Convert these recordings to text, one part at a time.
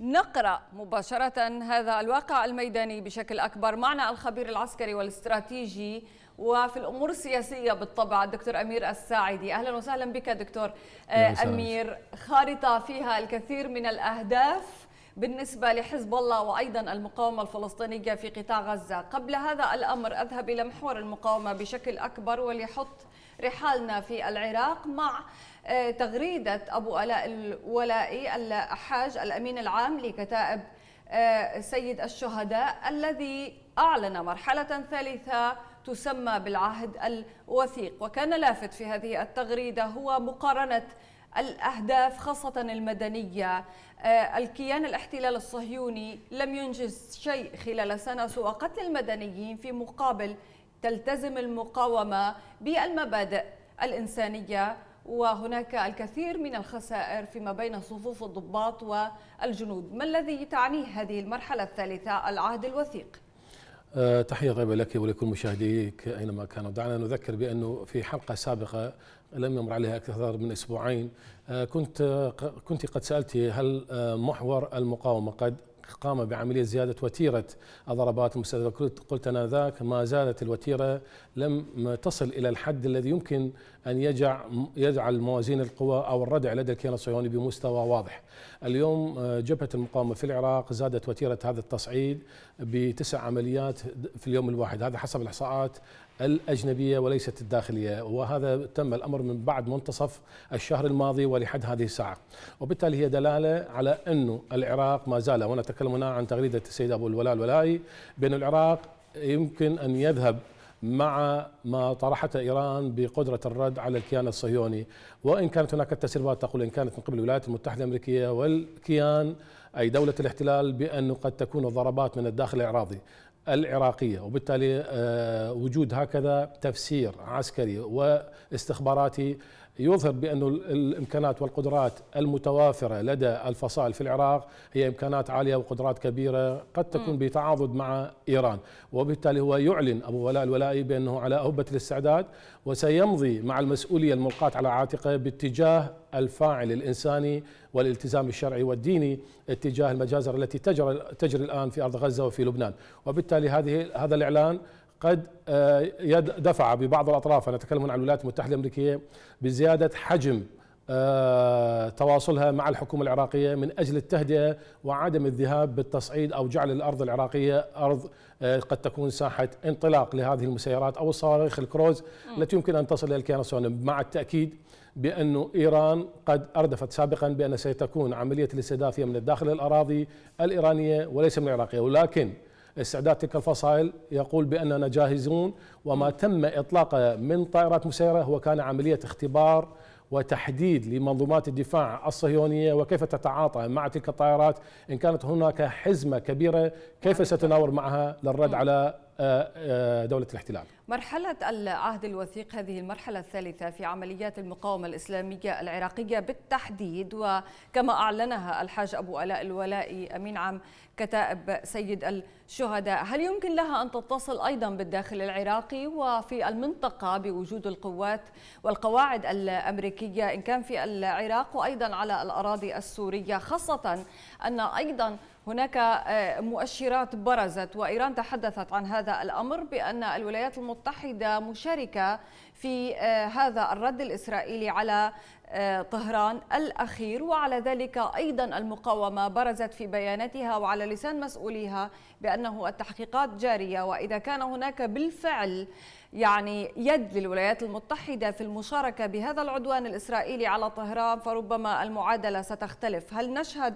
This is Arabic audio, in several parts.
نقرأ مباشرة هذا الواقع الميداني بشكل أكبر معنا الخبير العسكري والاستراتيجي وفي الأمور السياسية بالطبع الدكتور أمير الساعدي أهلا وسهلا بك دكتور أمير خارطة فيها الكثير من الأهداف بالنسبة لحزب الله وأيضا المقاومة الفلسطينية في قطاع غزة قبل هذا الأمر أذهب إلى محور المقاومة بشكل أكبر وليحط رحالنا في العراق مع آه، تغريدة أبو ألاء الولائي الحاج الأمين العام لكتائب آه، سيد الشهداء الذي أعلن مرحلة ثالثة تسمى بالعهد الوثيق وكان لافت في هذه التغريدة هو مقارنة الأهداف خاصة المدنية آه، الكيان الاحتلال الصهيوني لم ينجز شيء خلال سنة سوى قتل المدنيين في مقابل تلتزم المقاومة بالمبادئ الإنسانية وهناك الكثير من الخسائر فيما بين صفوف الضباط والجنود ما الذي تعنيه هذه المرحلة الثالثة العهد الوثيق؟ أه، تحية طيبة لك ولكل مشاهديك أينما كانوا دعنا نذكر بأنه في حلقة سابقة لم يمر عليها أكثر من أسبوعين أه، كنت كنت قد سألت هل أه، محور المقاومة قد قام بعملية زيادة وتيرة الضربات المستهدفة قلت أنا ذاك ما زالت الوتيرة لم تصل إلى الحد الذي يمكن أن يجعل موازين القوى أو الردع لدى الكيان الصهيوني بمستوى واضح اليوم آه، جبهة المقاومة في العراق زادت وتيرة هذا التصعيد بتسع عمليات في اليوم الواحد هذا حسب الإحصاءات الأجنبية وليست الداخلية وهذا تم الأمر من بعد منتصف الشهر الماضي ولحد هذه الساعة وبالتالي هي دلالة على أنه العراق ما زال وأنا أتكلم هنا عن تغريدة السيد أبو الولاء الولائي بأن العراق يمكن أن يذهب مع ما طرحته ايران بقدره الرد على الكيان الصهيوني، وان كانت هناك تسريبات تقول ان كانت من قبل الولايات المتحده الامريكيه والكيان اي دوله الاحتلال بانه قد تكون ضربات من الداخل الاعراضي، العراقية وبالتالي آه، وجود هكذا تفسير عسكري واستخباراتي يظهر بأن الإمكانات والقدرات المتوافرة لدى الفصائل في العراق هي إمكانات عالية وقدرات كبيرة قد تكون بتعاضد مع إيران وبالتالي هو يعلن أبو ولاء الولائي بأنه على أهبة الاستعداد وسيمضي مع المسؤولية الملقاة على عاتقه باتجاه الفاعل الإنساني والالتزام الشرعي والديني اتجاه المجازر التي تجري, تجري الآن في أرض غزة وفي لبنان وبالتالي هذه هذا الإعلان قد آه، دفع ببعض الاطراف انا اتكلم عن الولايات المتحده الامريكيه بزياده حجم آه، تواصلها مع الحكومة العراقية من أجل التهدئة وعدم الذهاب بالتصعيد أو جعل الأرض العراقية أرض آه، قد تكون ساحة انطلاق لهذه المسيرات أو الصواريخ الكروز التي يمكن أن تصل إلى الكيان الصهيوني مع التأكيد بأن إيران قد أردفت سابقا بأن ستكون عملية الاستهداف من الداخل الأراضي الإيرانية وليس من العراقية ولكن استعداد تلك الفصائل يقول بأننا جاهزون وما تم إطلاقه من طائرات مسيرة هو كان عملية اختبار وتحديد لمنظومات الدفاع الصهيونية وكيف تتعاطى مع تلك الطائرات إن كانت هناك حزمة كبيرة كيف ستناور معها للرد على آه، آه، دولة الاحتلال مرحلة العهد الوثيق هذه المرحلة الثالثة في عمليات المقاومة الإسلامية العراقية بالتحديد وكما أعلنها الحاج أبو ألاء الولائي أمين عام كتائب سيد الشهداء هل يمكن لها أن تتصل أيضا بالداخل العراقي وفي المنطقة بوجود القوات والقواعد الأمريكية إن كان في العراق وأيضا على الأراضي السورية خاصة أن أيضا هناك آه، مؤشرات برزت وإيران تحدثت عن هذا الأمر بأن الولايات المتحدة مشاركة في آه، هذا الرد الإسرائيلي على آه، طهران الأخير وعلى ذلك أيضا المقاومة برزت في بياناتها وعلى لسان مسؤوليها بأنه التحقيقات جارية وإذا كان هناك بالفعل يعني يد للولايات المتحدة في المشاركة بهذا العدوان الإسرائيلي على طهران فربما المعادلة ستختلف هل نشهد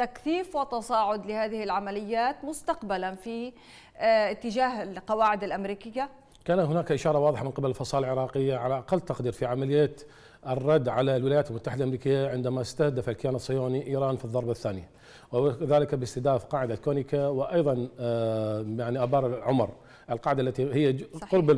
تكثيف وتصاعد لهذه العمليات مستقبلا في آه، اتجاه القواعد الأمريكية؟ كان هناك إشارة واضحة من قبل الفصائل العراقية على أقل تقدير في عملية الرد على الولايات المتحدة الأمريكية عندما استهدف الكيان الصهيوني إيران في الضربة الثانية وذلك باستهداف قاعدة كونيكا وأيضا آه، يعني أبار العمر القاعدة التي هي قرب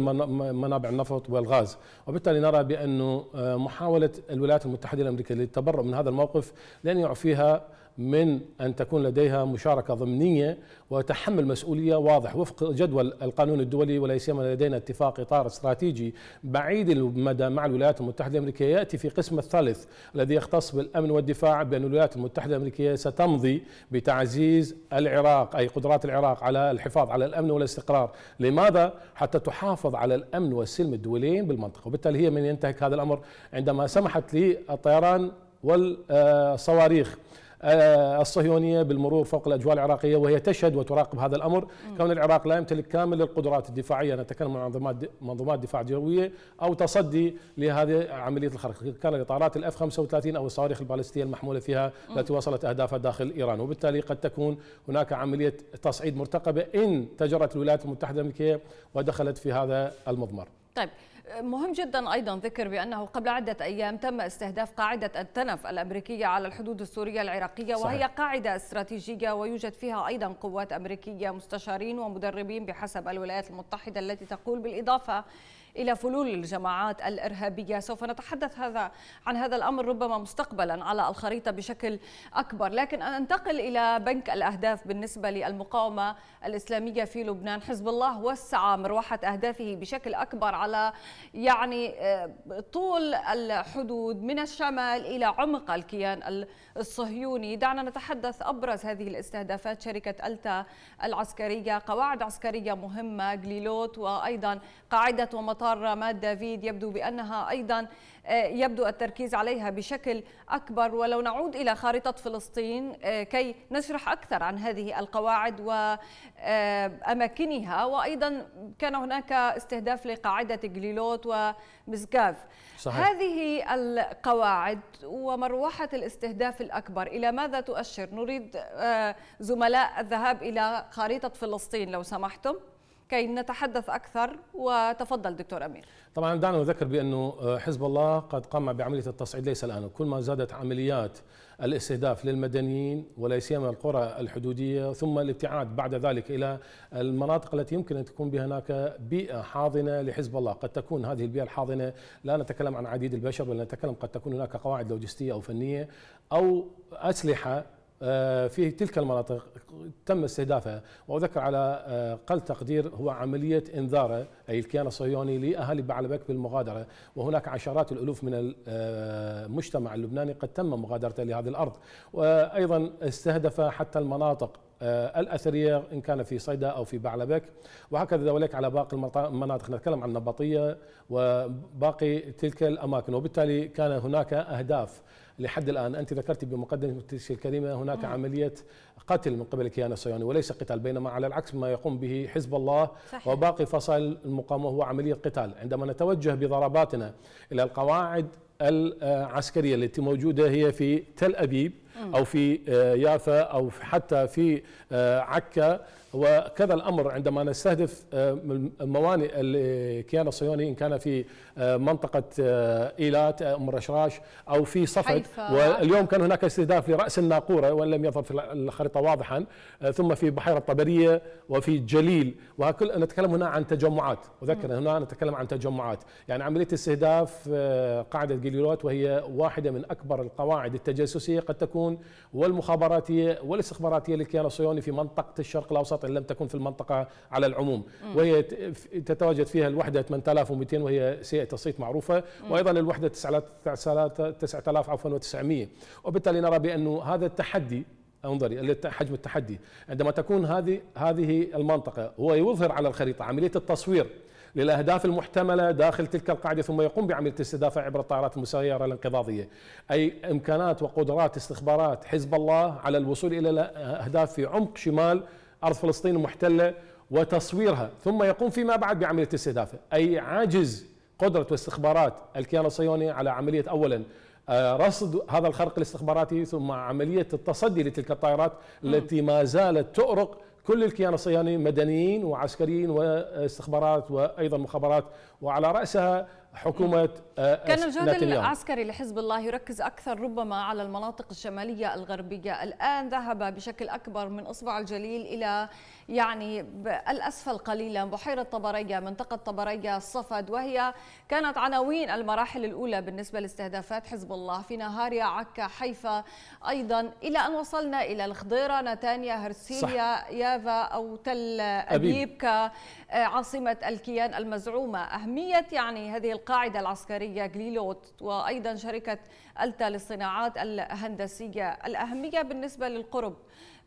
منابع النفط والغاز وبالتالي نرى بأن آه، محاولة الولايات المتحدة الأمريكية للتبرؤ من هذا الموقف لن يعفيها من أن تكون لديها مشاركة ضمنية وتحمل مسؤولية واضح وفق جدول القانون الدولي ولا سيما لدينا اتفاق إطار استراتيجي بعيد المدى مع الولايات المتحدة الأمريكية يأتي في قسم الثالث الذي يختص بالأمن والدفاع بأن الولايات المتحدة الأمريكية ستمضي بتعزيز العراق أي قدرات العراق على الحفاظ على الأمن والاستقرار لماذا؟ حتى تحافظ على الأمن والسلم الدوليين بالمنطقة وبالتالي هي من ينتهك هذا الأمر عندما سمحت للطيران والصواريخ آه، الصهيونيه بالمرور فوق الاجواء العراقيه وهي تشهد وتراقب هذا الامر كون العراق لا يمتلك كامل القدرات الدفاعيه نتكلم عن منظومات منظومات دفاع جويه او تصدي لهذه عمليه الخرق كان الاطارات الاف 35 او الصواريخ البالستيه المحموله فيها التي وصلت اهدافها داخل ايران وبالتالي قد تكون هناك عمليه تصعيد مرتقبه ان تجرت الولايات المتحده الامريكيه ودخلت في هذا المضمار. طيب مهم جدا أيضا ذكر بأنه قبل عدة أيام تم استهداف قاعدة التنف الأمريكية على الحدود السورية العراقية صحيح. وهي قاعدة استراتيجية ويوجد فيها أيضا قوات أمريكية مستشارين ومدربين بحسب الولايات المتحدة التي تقول بالإضافة إلى فلول الجماعات الإرهابية سوف نتحدث هذا عن هذا الأمر ربما مستقبلا على الخريطة بشكل أكبر لكن أنتقل إلى بنك الأهداف بالنسبة للمقاومة الإسلامية في لبنان حزب الله وسع مروحة أهدافه بشكل أكبر على يعني آه، طول الحدود من الشمال إلى عمق الكيان الصهيوني دعنا نتحدث أبرز هذه الاستهدافات شركة ألتا العسكرية قواعد عسكرية مهمة جليلوت وأيضا قاعدة ومطار مطار مات دافيد يبدو بأنها أيضا آه، يبدو التركيز عليها بشكل أكبر ولو نعود إلى خارطة فلسطين آه، كي نشرح أكثر عن هذه القواعد وأماكنها آه، وأيضا كان هناك استهداف لقاعدة جليلوت ومزقاف صحيح. هذه القواعد ومروحة الاستهداف الأكبر إلى ماذا تؤشر؟ نريد زملاء الذهاب إلى خارطة فلسطين لو سمحتم كي نتحدث أكثر وتفضل دكتور أمير طبعا دعنا نذكر بأنه آه، حزب الله قد قام بعملية التصعيد ليس الآن كل ما زادت عمليات الاستهداف للمدنيين ولا سيما القرى الحدودية ثم الابتعاد بعد ذلك إلى المناطق التي يمكن أن تكون هناك بيئة حاضنة لحزب الله قد تكون هذه البيئة الحاضنة لا نتكلم عن عديد البشر بل نتكلم قد تكون هناك قواعد لوجستية أو فنية أو أسلحة آه، في تلك المناطق تم استهدافها واذكر على آه، قل تقدير هو عمليه انذاره اي الكيان الصهيوني لاهالي بعلبك بالمغادره وهناك عشرات الالوف من المجتمع آه، اللبناني قد تم مغادرته لهذه الارض وايضا استهدف حتى المناطق آه، الاثريه ان كان في صيدا او في بعلبك وهكذا ذلك على باقي المناطق نتكلم عن النبطيه وباقي تلك الاماكن وبالتالي كان هناك اهداف لحد الان انت ذكرت بمقدمة الكريمه هناك مم. نعم. عمليه قتل من قبل الكيان الصهيوني وليس قتال بينما على العكس ما يقوم به حزب الله صحيح. وباقي فصائل المقاومه هو عمليه قتال عندما نتوجه بضرباتنا الى القواعد العسكريه التي موجوده هي في تل ابيب او في آه، يافا او حتى في آه، عكا وكذا الامر عندما نستهدف آه، الموانئ الكيان الصهيوني ان كان في آه، منطقه آه، ايلات ام رشراش او في صفد واليوم كان هناك استهداف لراس الناقوره وان لم يظهر في الخريطه واضحا ثم في بحيره طبريه وفي جليل وكل نتكلم هنا عن تجمعات اذكر هنا نتكلم عن تجمعات يعني عمليه استهداف قاعده جليلوت وهي واحده من اكبر القواعد التجسسيه قد تكون والمخابراتيه والاستخباراتيه للكيان الصهيوني في منطقه الشرق الاوسط الوسط إن لم تكن في المنطقة على العموم مم. وهي تتواجد فيها الوحدة 8200 وهي سيئة الصيت معروفة مم. وأيضا الوحدة 9000 عفوا و900 وبالتالي نرى بانه هذا التحدي انظري حجم التحدي عندما تكون هذه هذه المنطقة هو يظهر على الخريطة عملية التصوير للاهداف المحتمله داخل تلك القاعده ثم يقوم بعمليه استهدافها عبر الطائرات المسيره الانقضاضيه، اي امكانات وقدرات استخبارات حزب الله على الوصول الى الاهداف في عمق شمال أرض فلسطين المحتلة وتصويرها ثم يقوم فيما بعد بعملية استهدافها أي عاجز قدرة واستخبارات الكيان الصهيوني على عملية أولا آه، رصد هذا الخرق الاستخباراتي ثم عملية التصدي لتلك الطائرات التي ما زالت تؤرق كل الكيان الصهيوني مدنيين وعسكريين واستخبارات وأيضا مخابرات وعلى رأسها حكومه آه، آه، كان الجهد نتنياهو. العسكري لحزب الله يركز اكثر ربما على المناطق الشماليه الغربيه الان ذهب بشكل اكبر من اصبع الجليل الى يعني الاسفل قليلا بحيره طبريه منطقه طبريه الصفد وهي كانت عناوين المراحل الاولى بالنسبه لاستهدافات حزب الله في نهاريا عكا حيفا ايضا الى ان وصلنا الى الخضيره نتانيا هرسيليا يافا او تل ابيب كعاصمه الكيان المزعومه اهميه يعني هذه القاعدة العسكرية جليلوت وأيضا شركة ألتا للصناعات الهندسية الأهمية بالنسبة للقرب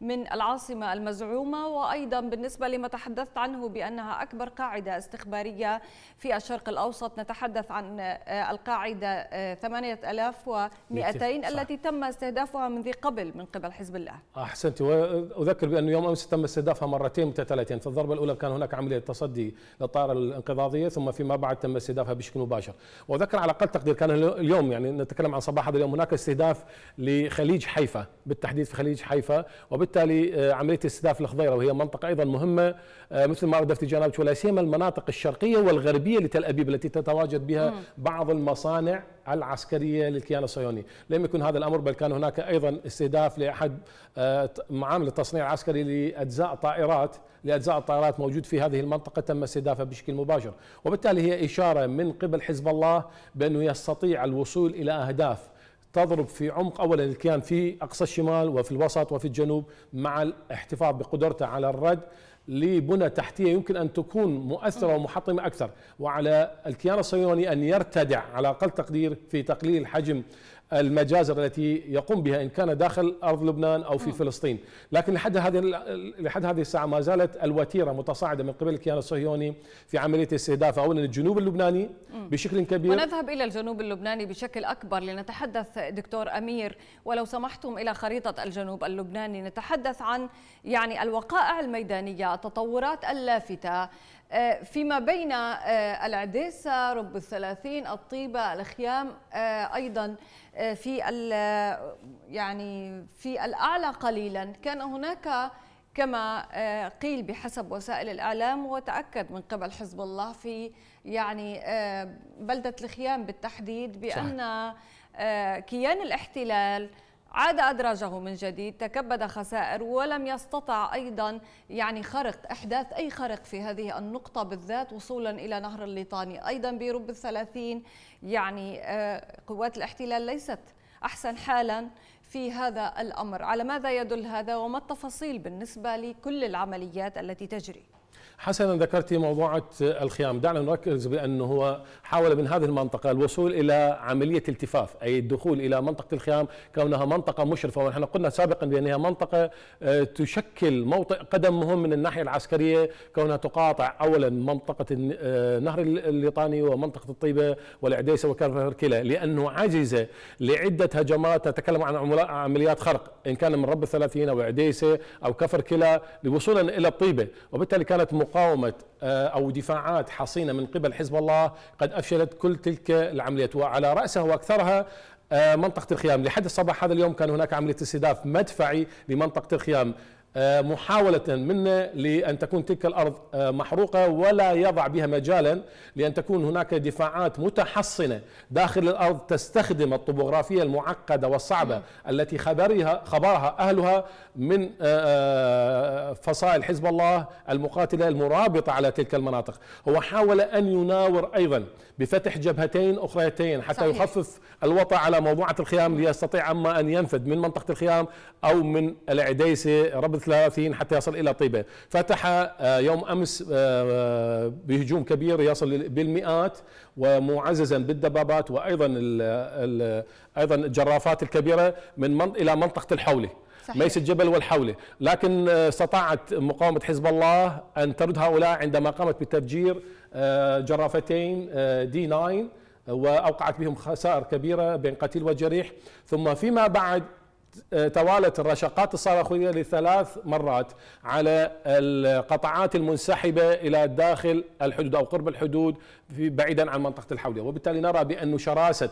من العاصمة المزعومة وأيضا بالنسبة لما تحدثت عنه بأنها أكبر قاعدة استخبارية في الشرق الأوسط نتحدث عن آه، القاعدة 8200 آه، التي تم استهدافها من ذي قبل من قبل حزب الله أحسنت وأذكر بأنه يوم أمس تم استهدافها مرتين متتاليتين في الضربة الأولى كان هناك عملية تصدي للطائرة الانقضاضية ثم فيما بعد تم استهدافها بشكل مباشر وأذكر على أقل تقدير كان اليوم يعني نتكلم عن صباح هذا اليوم هناك استهداف لخليج حيفا بالتحديد في خليج حيفا وبالتحديد وبالتالي آه، عمليه استهداف الخضيره وهي منطقه ايضا مهمه آه، مثل ما ردفت جنابك ولا سيما المناطق الشرقيه والغربيه لتل ابيب التي تتواجد بها بعض المصانع العسكريه للكيان الصهيوني، لم يكن هذا الامر بل كان هناك ايضا استهداف لاحد آه، معامل التصنيع العسكري لاجزاء طائرات لاجزاء الطائرات موجود في هذه المنطقه تم استهدافها بشكل مباشر، وبالتالي هي اشاره من قبل حزب الله بانه يستطيع الوصول الى اهداف تضرب في عمق اولا الكيان في اقصى الشمال وفي الوسط وفي الجنوب مع الاحتفاظ بقدرته على الرد لبنى تحتيه يمكن ان تكون مؤثره ومحطمه اكثر وعلى الكيان الصهيوني ان يرتدع على اقل تقدير في تقليل حجم المجازر التي يقوم بها ان كان داخل ارض لبنان او في آه. فلسطين، لكن لحد هذه لحد هذه الساعه ما زالت الوتيره متصاعده من قبل الكيان الصهيوني في عمليه استهداف اولا الجنوب اللبناني بشكل كبير ونذهب الى الجنوب اللبناني بشكل اكبر لنتحدث دكتور امير ولو سمحتم الى خريطه الجنوب اللبناني نتحدث عن يعني الوقائع الميدانيه، التطورات اللافته آه، فيما بين آه، العديسة رب الثلاثين الطيبة الخيام آه، أيضا في يعني في الأعلى قليلا كان هناك كما قيل بحسب وسائل الإعلام وتأكد من قبل حزب الله في يعني بلدة الخيام بالتحديد بأن كيان الاحتلال عاد أدراجه من جديد تكبد خسائر ولم يستطع أيضا يعني خرق إحداث أي خرق في هذه النقطة بالذات وصولا إلى نهر الليطاني أيضا برب الثلاثين يعني آه، قوات الاحتلال ليست أحسن حالا في هذا الأمر على ماذا يدل هذا وما التفاصيل بالنسبة لكل العمليات التي تجري؟ حسنا ذكرت موضوع الخيام دعنا نركز بأنه هو حاول من هذه المنطقة الوصول إلى عملية التفاف أي الدخول إلى منطقة الخيام كونها منطقة مشرفة ونحن قلنا سابقا بأنها منطقة آه، تشكل موطئ قدم مهم من الناحية العسكرية كونها تقاطع أولا منطقة النهر آه، الليطاني ومنطقة الطيبة والعديسة كلا لأنه عجزة لعدة هجمات تتكلم عن عمليات خرق إن كان من رب الثلاثين أو عديسة أو كفر كلا لوصولا إلى الطيبة وبالتالي كانت كانت مقاومة آه، أو دفاعات حصينة من قبل حزب الله قد أفشلت كل تلك العمليات وعلى رأسها وأكثرها آه، منطقة الخيام لحد الصباح هذا اليوم كان هناك عملية استهداف مدفعي لمنطقة الخيام آه، محاولة منا لأن تكون تلك الأرض آه، محروقة ولا يضع بها مجالا لأن تكون هناك دفاعات متحصنة داخل الأرض تستخدم الطبوغرافية المعقدة والصعبة التي خبرها خبرها أهلها من آه، فصائل حزب الله المقاتلة المرابطة على تلك المناطق هو حاول أن يناور أيضا بفتح جبهتين أخريتين حتى صحيح. يخفف الوطأ على موضوعة الخيام ليستطيع أما أن ينفذ من منطقة الخيام أو من العديسة ربط 30 حتى يصل إلى طيبة فتح آه، يوم أمس آه، آه، بهجوم كبير يصل بالمئات ومعززا بالدبابات وأيضا أيضا الجرافات الكبيرة من إلى منطقة الحوله صحيح. ميس الجبل والحولة لكن استطاعت مقاومة حزب الله أن ترد هؤلاء عندما قامت بتفجير جرافتين دي 9 وأوقعت بهم خسائر كبيرة بين قتيل وجريح ثم فيما بعد آه، توالت الرشقات الصاروخية لثلاث مرات على القطعات المنسحبة إلى داخل الحدود أو قرب الحدود بعيدا عن منطقة الحوليه، وبالتالي نرى بأن شراسة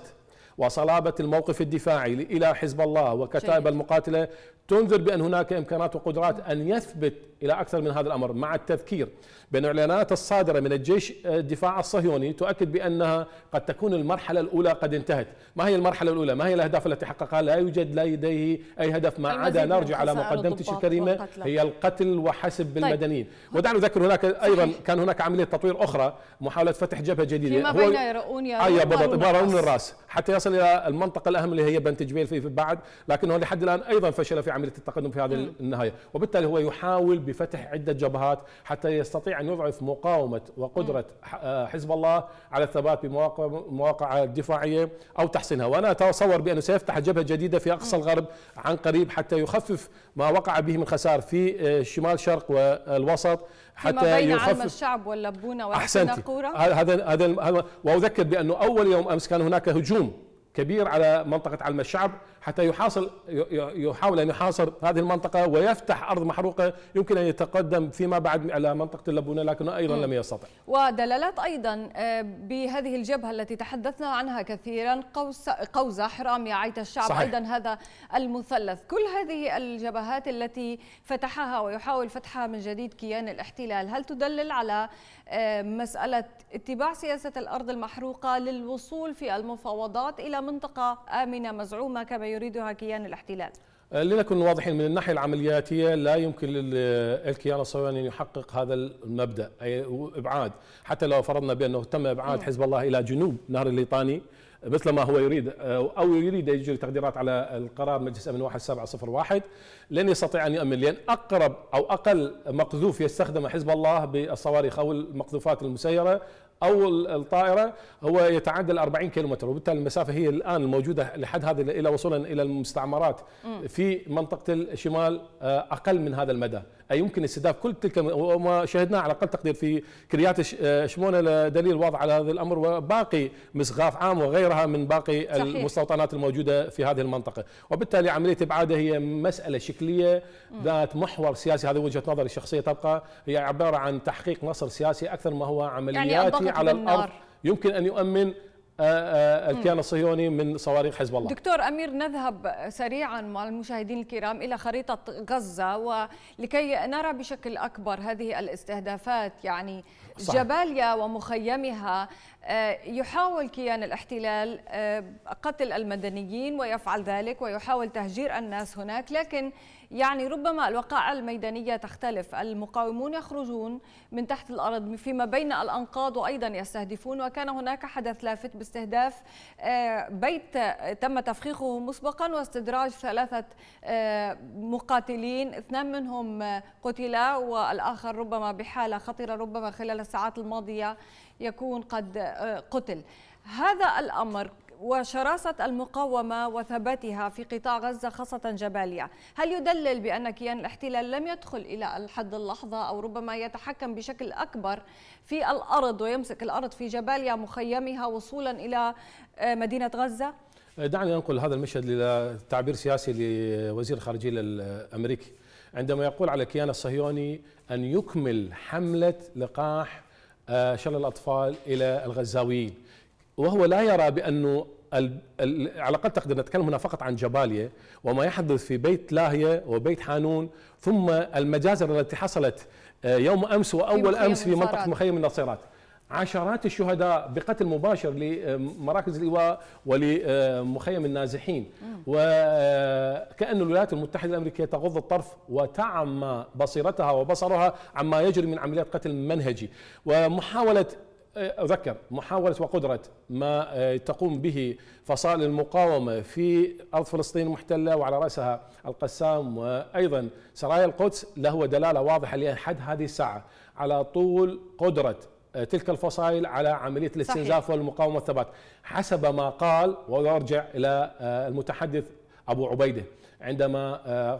وصلابة الموقف الدفاعي إلى حزب الله وكتائب المقاتلة تنذر بأن هناك إمكانات وقدرات أن يثبت إلى أكثر من هذا الأمر مع التذكير بأن الإعلانات الصادرة من الجيش الدفاع الصهيوني تؤكد بأنها قد تكون المرحلة الأولى قد انتهت ما هي المرحلة الأولى؟ ما هي الأهداف التي حققها؟ لا يوجد لديه أي هدف ما عدا نرجع على مقدمتي الكريمة هي القتل وحسب طيب. المدنيين ودعنا نذكر هناك أيضا كان هناك عملية تطوير أخرى محاولة فتح جبهة جديدة فيما بين يرؤون يرؤون بالضبط الراس حتى يصل الى المنطقه الاهم اللي هي بنت جبيل في بعد لكنه لحد الان ايضا فشل في عمليه التقدم في هذه نعم. النهايه وبالتالي هو يحاول بفتح عده جبهات حتى يستطيع ان يضعف مقاومه وقدره نعم. آه، حزب الله على الثبات بمواقع الدفاعيه او تحسينها وانا اتصور بانه سيفتح جبهه جديده في اقصى نعم. الغرب عن قريب حتى يخفف ما وقع به من خسائر في آه، شمال شرق والوسط حتى فيما بين يخفف الشعب واللبونه واحسن هذا هذا واذكر بانه اول يوم امس كان هناك هجوم كبير على منطقة علم الشعب حتى يحاصل يحاول أن يحاصر هذه المنطقة ويفتح أرض محروقة يمكن أن يتقدم فيما بعد على منطقة اللبونة لكنه أيضا لم يستطع ودلالات أيضا آه، بهذه الجبهة التي تحدثنا عنها كثيرا قوس قوزة حرام عيت الشعب صحيح. أيضا هذا المثلث كل هذه الجبهات التي فتحها ويحاول فتحها من جديد كيان الاحتلال هل تدلل على آه، مسألة اتباع سياسة الأرض المحروقة للوصول في المفاوضات إلى منطقة آمنة مزعومة كما يريدها كيان الاحتلال آه، لنكن واضحين من الناحيه العملياتيه لا يمكن للكيان آه، الصهيوني ان يحقق هذا المبدا اي ابعاد حتى لو فرضنا بانه تم ابعاد نعم. حزب الله الى جنوب نهر الليطاني مثل ما هو يريد آه، او يريد يجري تقديرات على القرار مجلس امن 1701 لن يستطيع ان يؤمن لان اقرب او اقل مقذوف يستخدمه حزب الله بالصواريخ او المقذوفات المسيره او الطائره هو يتعدى ال 40 متر وبالتالي المسافه هي الان الموجوده لحد هذه الى وصولا الى المستعمرات في منطقه الشمال آه، اقل من هذا المدى اي يمكن استهداف كل تلك وما شاهدناه على اقل تقدير في كريات آه، شمونه دليل واضح على هذا الامر وباقي مسغاف عام وغيرها من باقي صحيح. المستوطنات الموجوده في هذه المنطقه، وبالتالي عمليه ابعاده هي مساله شكليه ذات محور سياسي هذه وجهه نظري الشخصيه تبقى هي عباره عن تحقيق نصر سياسي اكثر ما هو عمليات يعني على الارض يمكن ان يؤمن الكيان آه، آه، الصهيوني من صواريخ حزب الله دكتور أمير نذهب سريعا مع المشاهدين الكرام إلى خريطة غزة ولكي نرى بشكل أكبر هذه الاستهدافات يعني صح. جباليا ومخيمها آه، يحاول كيان الاحتلال قتل المدنيين ويفعل ذلك ويحاول تهجير الناس هناك لكن يعني ربما الوقائع الميدانية تختلف المقاومون يخرجون من تحت الأرض فيما بين الأنقاض وأيضا يستهدفون وكان هناك حدث لافت باستهداف آه، بيت آه، تم تفخيخه مسبقا واستدراج ثلاثة آه، مقاتلين اثنان منهم قتلا والآخر ربما بحالة خطرة ربما خلال الساعات الماضية يكون قد قتل هذا الأمر وشراسة المقاومة وثباتها في قطاع غزة خاصة جباليا هل يدلل بأن كيان الاحتلال لم يدخل إلى الحد اللحظة أو ربما يتحكم بشكل أكبر في الأرض ويمسك الأرض في جباليا مخيمها وصولا إلى آه، مدينة غزة؟ آه، دعني أنقل هذا المشهد لتعبير سياسي لوزير الخارجية الأمريكي عندما يقول على الكيان الصهيوني أن يكمل حملة لقاح آه، شل الأطفال إلى الغزاويين وهو لا يرى بانه ال... ال... على الاقل تقدر نتكلم هنا فقط عن جباليا وما يحدث في بيت لاهيه وبيت حانون ثم المجازر التي حصلت آه، يوم امس واول في امس في منطقه مخيم النصيرات عشرات الشهداء بقتل مباشر لمراكز آه، الايواء ولمخيم آه، النازحين وكأن الولايات المتحده الامريكيه تغض الطرف وتعمى بصيرتها وبصرها عما يجري من عمليات قتل منهجي ومحاوله أذكر محاولة وقدرة ما آه، تقوم به فصائل المقاومة في أرض فلسطين المحتلة وعلى رأسها القسام وأيضا سرايا القدس له دلالة واضحة لحد هذه الساعة على طول قدرة آه، تلك الفصائل على عملية الاستنزاف والمقاومة والثبات حسب ما قال وأرجع إلى آه، المتحدث أبو عبيدة عندما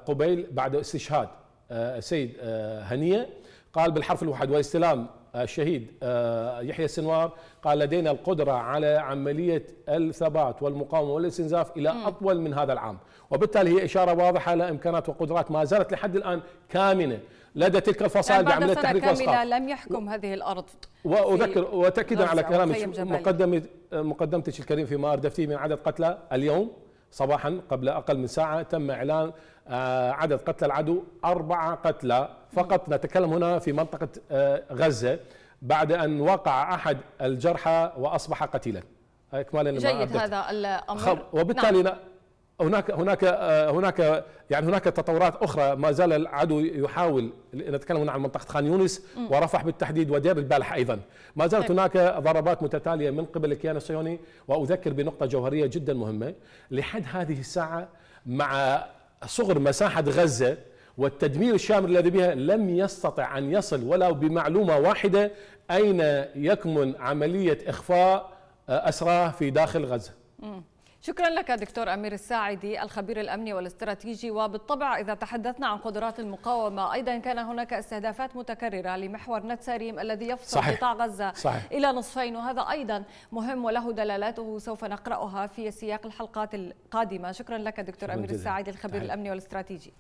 قبيل بعد استشهاد السيد هنية قال بالحرف الواحد والاستلام الشهيد آه، يحيى السنوار قال لدينا القدرة على عملية الثبات والمقاومة والاستنزاف إلى أطول من هذا العام وبالتالي هي إشارة واضحة لإمكانات وقدرات ما زالت لحد الآن كامنة لدى تلك الفصائل بعملية تحريك الأسقاط لم يحكم هذه الأرض وأذكر وتأكيدا على كلام مقدمة مقدمتك الكريم فيما أردفتيه من عدد قتلى اليوم صباحا قبل أقل من ساعة تم إعلان آه، عدد قتلى العدو أربعة قتلى فقط نتكلم هنا في منطقة آه، غزة بعد أن وقع أحد الجرحى وأصبح قتيلا آه، اكمالا جيد هذا الامر وبالتالي نعم. هناك هناك هناك يعني هناك تطورات اخرى ما زال العدو يحاول نتكلم هنا عن منطقه خان يونس ورفح بالتحديد ودير البالح ايضا ما زالت طيب. هناك ضربات متتاليه من قبل الكيان الصهيوني واذكر بنقطه جوهريه جدا مهمه لحد هذه الساعه مع صغر مساحه غزه والتدمير الشامل الذي بها لم يستطع ان يصل ولو بمعلومه واحده اين يكمن عمليه اخفاء اسراه في داخل غزه شكرا لك دكتور أمير الساعدي الخبير الأمني والاستراتيجي وبالطبع إذا تحدثنا عن قدرات المقاومة أيضا كان هناك استهدافات متكررة لمحور نتساريم الذي يفصل قطاع غزة صحيح. إلى نصفين وهذا أيضا مهم وله دلالاته سوف نقرأها في سياق الحلقات القادمة شكرا لك دكتور أمير الساعدي الخبير صحيح. الأمني والاستراتيجي